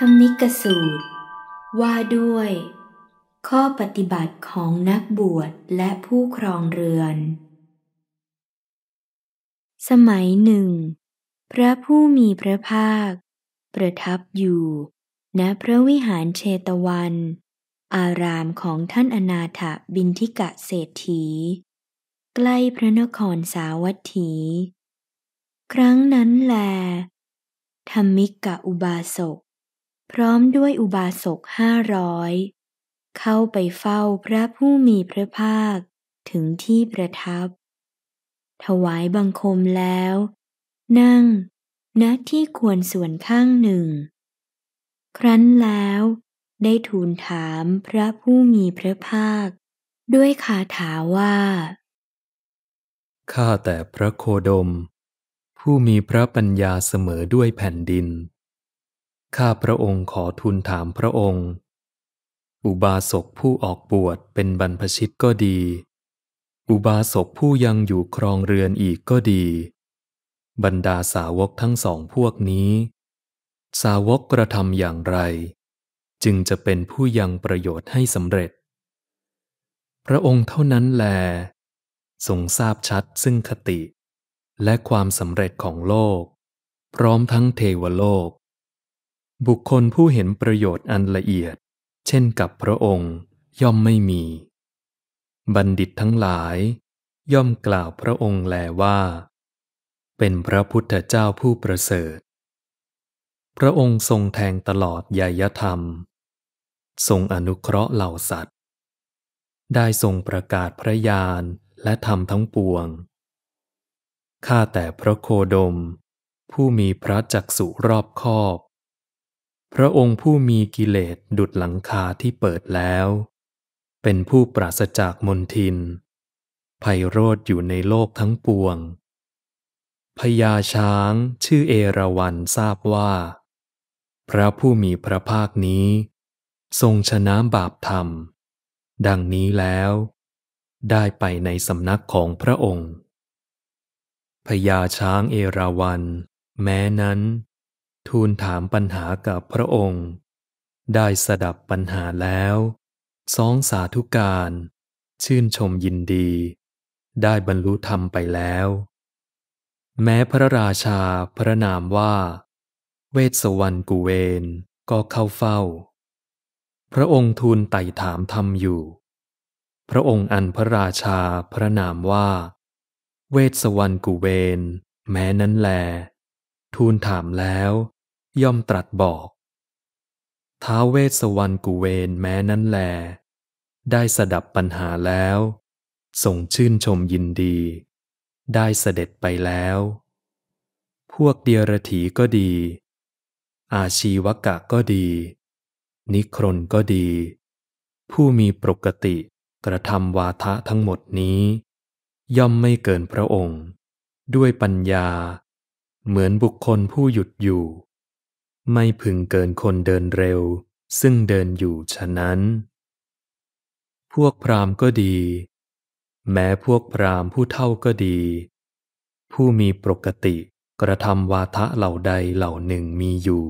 ธรรมนิกสูตร ว่าด้วย ข้อปฏิบัติของนักบวชและผู้ครองเรือน สมัยหนึ่ง พระผู้มีพระภาค ประทับอยู่ ณพระวิหารเชตวัน อารามของท่านอนาถบินทิกะเศรษฐี ใกล้พระนครสาวัตถี ครั้งนั้นแลธรรมิกะอุบาสกพร้อมด้วยอุบาสกห้าร้อยเข้าไปเฝ้าพระผู้มีพระภาคถึงที่ประทับ ถวายบังคมแล้ว นั่งณที่ควรส่วนข้างหนึ่ง ครั้นแล้ว ได้ทูลถามพระผู้มีพระภาค ด้วยคาถาว่า ข้าแต่พระโคดม ผู้มีพระปัญญาเสมอด้วยแผ่นดินข้าพระองค์ขอทูลถามพระองค์ อุบาสกผู้ออกบวชเป็นบรรพชิตก็ดี อุบาสกผู้ยังอยู่ครองเรือนอีกก็ดี บรรดาสาวกทั้งสองพวกนี้ สาวกกระทำอย่างไร จึงจะเป็นผู้ยังประโยชน์ให้สำเร็จ พระองค์เท่านั้นแลทรงทราบชัดซึ่งคติและความสำเร็จของโลก พร้อมทั้งเทวโลกบุคคลผู้เห็นประโยชน์อันละเอียด เช่นกับพระองค์ย่อมไม่มี บัณฑิตทั้งหลายย่อมกล่าวพระองค์แลว่า เป็นพระพุทธเจ้าผู้ประเสริฐ พระองค์ทรงแทงตลอดยยธรรม ทรงอนุเคราะห์เหล่าสัตว์ ได้ทรงประกาศพระญาณและธรรมทั้งปวง ข้าแต่พระโคดมผู้มีพระจักสุรอบคอบพระองค์ผู้มีกิเลสดุดหลังคาที่เปิดแล้ว เป็นผู้ปราศจากมนทินไพโรดอยู่ในโลกทั้งปวงพญาช้างชื่อเอราวันทราบว่า พระผู้มีพระภาคนี้ ทรงชนะบาปธรรม ดังนี้แล้ว ได้ไปในสำนักของพระองค์ พญาช้างเอราวัน แม้นั้นทูลถามปัญหากับพระองค์ ได้สดับปัญหาแล้ว สองสาธุการชื่นชมยินดี ได้บรรลุธรรมไปแล้ว แม้พระราชาพระนามว่า เวสวรรณกุเวน ก็เข้าเฝ้า พระองค์ทูลไต่ถามธรรมอยู่ พระองค์อันพระราชาพระนามว่า เวสวรรณกุเวนแม้นั้นแล ทูลถามแล้วย่อมตรัสบอก ท้าเวสวรรณกุเวนแม้นั้นแล ได้สดับปัญหาแล้ว ส่งชื่นชมยินดี ได้เสด็จไปแล้ว พวกเดียรถีก็ดี อาชีวกะก็ดี นิครนก็ดี ผู้มีปกติกระทำวาทะทั้งหมดนี้ ย่อมไม่เกินพระองค์ ด้วยปัญญา เหมือนบุคคลผู้หยุดอยู่ไม่พึงเกินคนเดินเร็ว ซึ่งเดินอยู่ฉะนั้น พวกพราหมณ์ก็ดี แม้พวกพราหมณ์ผู้เท่าก็ดี ผู้มีปกติกระทำวาทะเหล่าใดเหล่าหนึ่งมีอยู่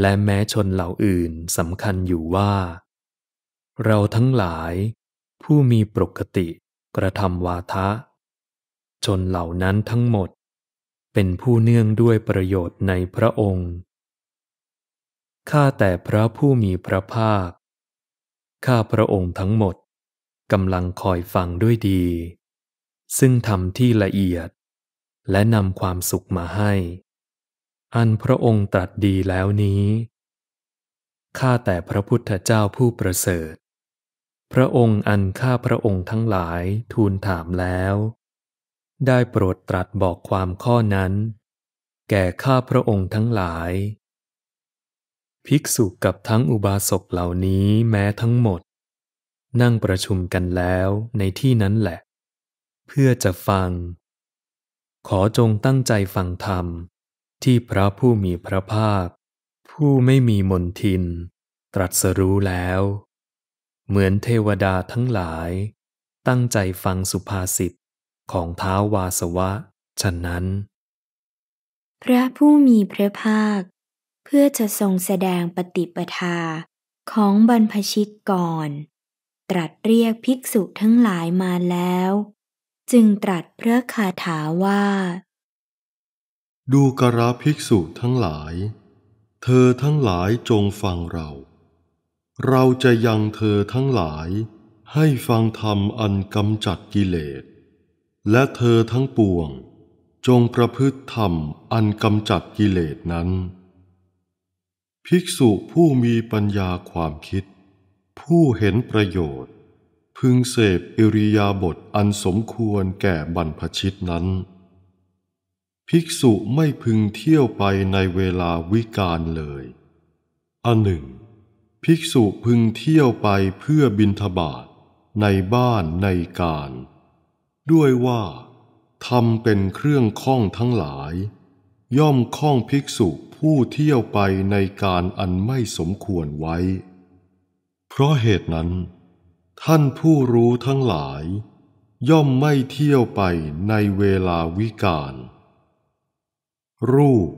และแม้ชนเหล่าอื่นสำคัญอยู่ว่า เราทั้งหลาย ผู้มีปกติกระทำวาทะชนเหล่านั้นทั้งหมดเป็นผู้เนื่องด้วยประโยชน์ในพระองค์ ข้าแต่พระผู้มีพระภาค ข้าพระองค์ทั้งหมดกำลังคอยฟังด้วยดี ซึ่งทำที่ละเอียดและนำความสุขมาให้ อันพระองค์ตรัสดีแล้วนี้ ข้าแต่พระพุทธเจ้าผู้ประเสริฐ พระองค์อันข้าพระองค์ทั้งหลายทูลถามแล้วได้โปรดตรัสบอกความข้อนั้น แก่ข้าพระองค์ทั้งหลาย ภิกษุกับทั้งอุบาสกเหล่านี้แม้ทั้งหมด นั่งประชุมกันแล้วในที่นั้นแหละ เพื่อจะฟัง ขอจงตั้งใจฟังธรรม ที่พระผู้มีพระภาค ผู้ไม่มีมนทินตรัสรู้แล้ว เหมือนเทวดาทั้งหลาย ตั้งใจฟังสุภาษิตของท้าววาสวะฉะนั้น พระผู้มีพระภาคเพื่อจะทรงแสดงปฏิปทาของบรรพชิตก่อน ตรัสเรียกภิกษุทั้งหลายมาแล้ว จึงตรัสพระคาถาว่า ดูกระภิกษุทั้งหลาย เธอทั้งหลายจงฟังเรา เราจะยังเธอทั้งหลายให้ฟังธรรมอันกำจัดกิเลสและเธอทั้งปวง จงประพฤติธรรมอันกำจัดกิเลสนั้น ภิกษุผู้มีปัญญาความคิด ผู้เห็นประโยชน์ พึงเสพอิริยาบถอันสมควรแก่บรรพชิตนั้น ภิกษุไม่พึงเที่ยวไปในเวลาวิกาลเลย อันหนึ่ง ภิกษุพึงเที่ยวไปเพื่อบินทบาทในบ้านในการด้วยว่าทำเป็นเครื่องข้องทั้งหลาย ย่อมข้องภิกษุผู้เที่ยวไปในการอันไม่สมควรไว้ เพราะเหตุนั้น ท่านผู้รู้ทั้งหลาย ย่อมไม่เที่ยวไปในเวลาวิกาลรูป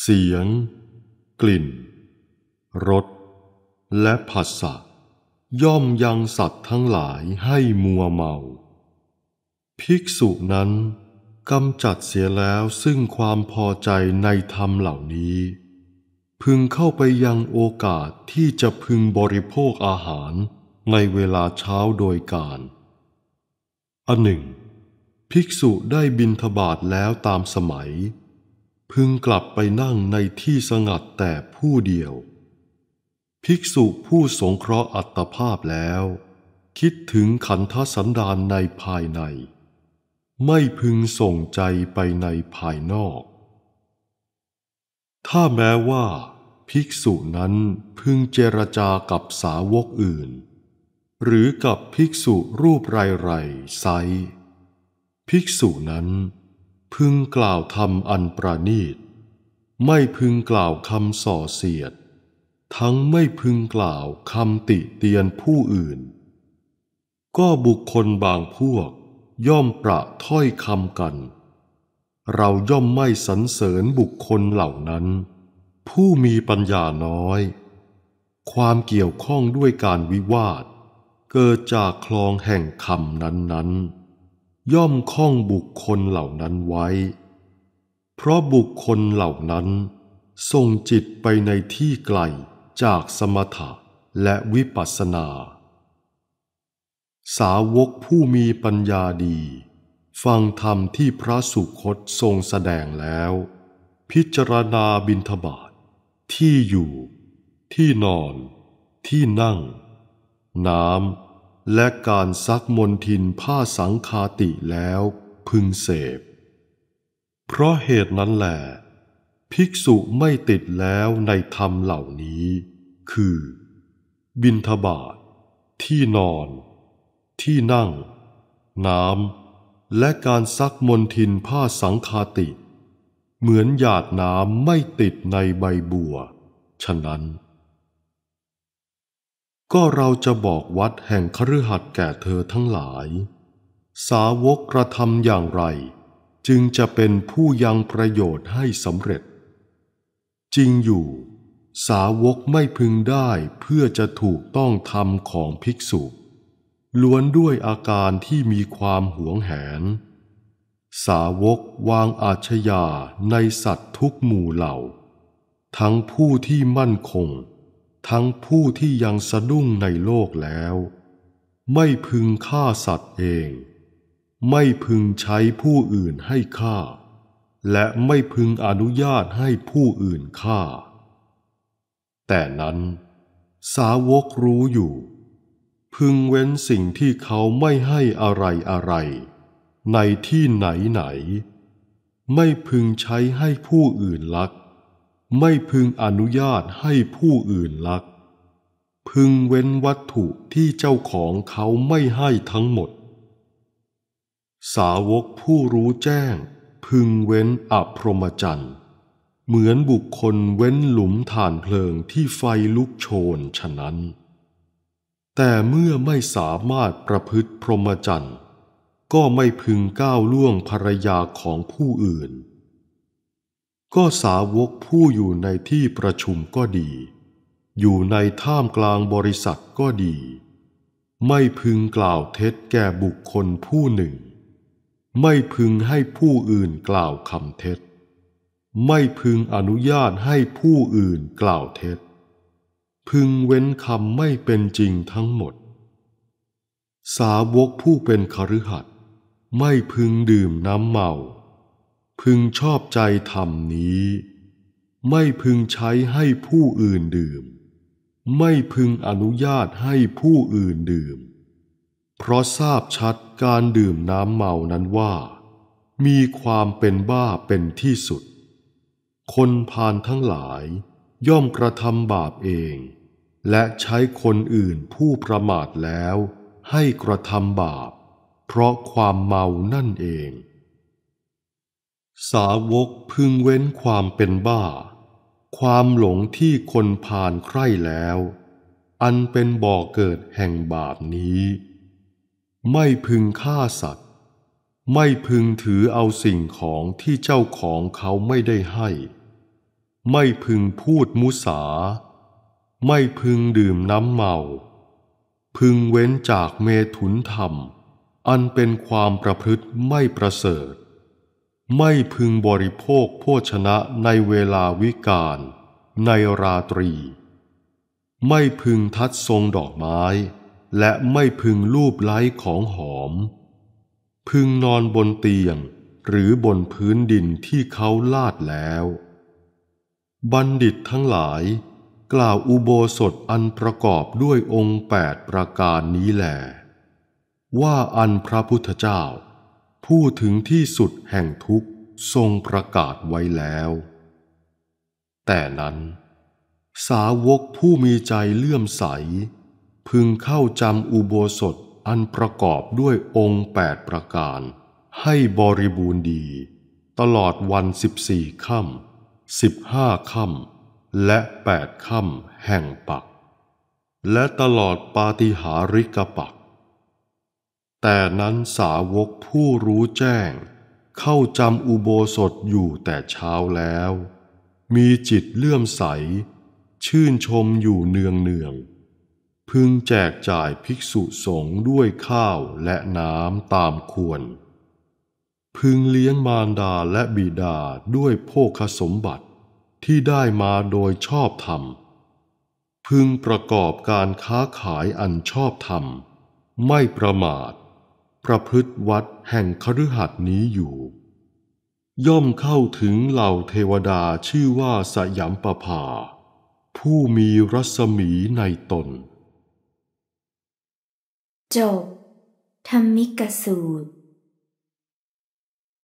เสียง กลิ่น รส และผัสสะ ย่อมยังสัตว์ทั้งหลายให้มัวเมาภิกษุนั้นกำจัดเสียแล้วซึ่งความพอใจในธรรมเหล่านี้ พึงเข้าไปยังโอกาสที่จะพึงบริโภคอาหารในเวลาเช้าโดยการ อันหนึ่ง ภิกษุได้บินทบาทแล้วตามสมัย พึงกลับไปนั่งในที่สงัดแต่ผู้เดียว ภิกษุผู้สงเคราะห์อัตภาพแล้ว คิดถึงขันธสันดานในภายในไม่พึงส่งใจไปในภายนอก ถ้าแม้ว่า ภิกษุนั้นพึงเจรจากับสาวกอื่น หรือกับภิกษุรูปไรไรไซ ภิกษุนั้น พึงกล่าวธรรมอันประนีต ไม่พึงกล่าวคำส่อเสียด ทั้งไม่พึงกล่าวคำติเตียนผู้อื่น ก็บุคคลบางพวกย่อมประถ้อยคำกัน เราย่อมไม่สรรเสริญบุคคลเหล่านั้น ผู้มีปัญญาน้อย ความเกี่ยวข้องด้วยการวิวาท เกิดจากคลองแห่งคำนั้นนั้นย่อมข้องบุคคลเหล่านั้นไว้ เพราะบุคคลเหล่านั้นส่งจิตไปในที่ไกล จากสมถะและวิปัสสนาสาวกผู้มีปัญญาดี ฟังธรรมที่พระสุคตทรงแสดงแล้ว พิจารณาบินทบาทที่อยู่ ที่นอน ที่นั่ง น้ำและการซักมนทินผ้าสังคาติแล้วพึงเสพ เพราะเหตุนั้นแหละ ภิกษุไม่ติดแล้วในธรรมเหล่านี้ คือ บินทบาทที่นอนที่นั่ง น้ำและการซักมนทินผ้าสังคาติ เหมือนหยาดน้ำไม่ติดในใบบัวฉะนั้น ก็เราจะบอกวัดแห่งคฤหัสถ์แก่เธอทั้งหลาย สาวกกระทำอย่างไร จึงจะเป็นผู้ยังประโยชน์ให้สำเร็จ จริงอยู่ สาวกไม่พึงได้เพื่อจะถูกต้องธรรมของภิกษุล้วนด้วยอาการที่มีความหวงแหนสาวกวางอาชญาในสัตว์ทุกหมู่เหล่า ทั้งผู้ที่มั่นคง ทั้งผู้ที่ยังสะดุ้งในโลกแล้ว ไม่พึงฆ่าสัตว์เอง ไม่พึงใช้ผู้อื่นให้ฆ่า และไม่พึงอนุญาตให้ผู้อื่นฆ่า แต่นั้น สาวกรู้อยู่พึงเว้นสิ่งที่เขาไม่ให้อะไรอะไร ในที่ไหนไหน ไม่พึงใช้ให้ผู้อื่นลัก ไม่พึงอนุญาตให้ผู้อื่นลัก พึงเว้นวัตถุที่เจ้าของเขาไม่ให้ทั้งหมด สาวกผู้รู้แจ้ง พึงเว้นอพรหมจรรย์เหมือนบุคคลเว้นหลุมฐานเพลิงที่ไฟลุกโชนฉะนั้นแต่เมื่อไม่สามารถประพฤติพรหมจรรย์ก็ไม่พึงก้าวล่วงภรรยาของผู้อื่น ก็สาวกผู้อยู่ในที่ประชุมก็ดี อยู่ในท่ามกลางบริษัทก็ดี ไม่พึงกล่าวเท็จแก่บุคคลผู้หนึ่ง ไม่พึงให้ผู้อื่นกล่าวคำเท็จไม่พึงอนุญาตให้ผู้อื่นกล่าวเท็จพึงเว้นคำไม่เป็นจริงทั้งหมด สาวกผู้เป็นคฤหัสถ์ไม่พึงดื่มน้ำเมา พึงชอบใจธรรมนี้ ไม่พึงใช้ให้ผู้อื่นดื่ม ไม่พึงอนุญาตให้ผู้อื่นดื่ม เพราะทราบชัดการดื่มน้ำเมานั้นว่า มีความเป็นบ้าเป็นที่สุด คนพานทั้งหลายย่อมกระทำบาปเองและใช้คนอื่นผู้ประมาทแล้ว ให้กระทำบาป เพราะความเมานั่นเอง สาวกพึงเว้นความเป็นบ้า ความหลงที่คนผ่านใคร่แล้ว อันเป็นบ่อเกิดแห่งบาปนี้ ไม่พึงฆ่าสัตว์ ไม่พึงถือเอาสิ่งของที่เจ้าของเขาไม่ได้ให้ ไม่พึงพูดมุสาไม่พึงดื่มน้ำเมา พึงเว้นจากเมถุนธรรม อันเป็นความประพฤติไม่ประเสริฐ ไม่พึงบริโภคโภชนะในเวลาวิกาลในราตรี ไม่พึงทัดทรงดอกไม้ และไม่พึงรูปไล้ของหอม พึงนอนบนเตียงหรือบนพื้นดินที่เขาลาดแล้ว บัณฑิตทั้งหลายกล่าวอุโบสถอันประกอบด้วยองค์แปดประการนี้แหลว่าอันพระพุทธเจ้า ผู้ถึงที่สุดแห่งทุกข์ ทรงประกาศไว้แล้ว แต่นั้น สาวกผู้มีใจเลื่อมใส พึงเข้าจำอุโบสถอันประกอบด้วยองค์แปดประการ ให้บริบูรณ์ดีตลอดวันสิบสี่ค่ำสิบห้าค่ำและแปดค่ำแห่งปักและตลอดปาฏิหาริกปัก แต่นั้นสาวกผู้รู้แจ้ง เข้าจำอุโบสถอยู่แต่เช้าแล้ว มีจิตเลื่อมใส ชื่นชมอยู่เนืองเนือง พึงแจกจ่ายภิกษุสงฆ์ด้วยข้าวและน้ำตามควร พึงเลี้ยงมารดาและบิดาด้วยโภคสมบัติที่ได้มาโดยชอบธรรม พึงประกอบการค้าขายอันชอบธรรม ไม่ประมาท ประพฤติวัดแห่งคฤหัสนี้อยู่ ย่อมเข้าถึงเหล่าเทวดาชื่อว่าสยามประภา ผู้มีรัศมีในตนจบธรรมิกสูตร